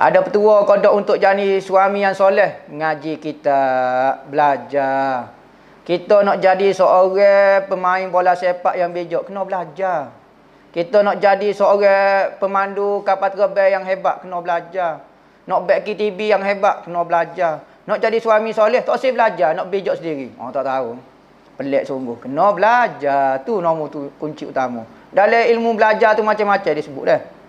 Ada petua kodok untuk jadi suami yang soleh. Ngaji kita. Belajar. Kita nak jadi seorang pemain bola sepak yang bijak. Kena belajar. Kita nak jadi seorang pemandu kapal terbang yang hebat. Kena belajar. Nak back KTB yang hebat. Kena belajar. Nak jadi suami soleh. Tak usah belajar. Nak bijak sendiri. Oh, tak tahu. Pelik sungguh. Kena belajar. tu nombor tu kunci utama. Dalam ilmu belajar tu macam-macam disebut dah. Eh?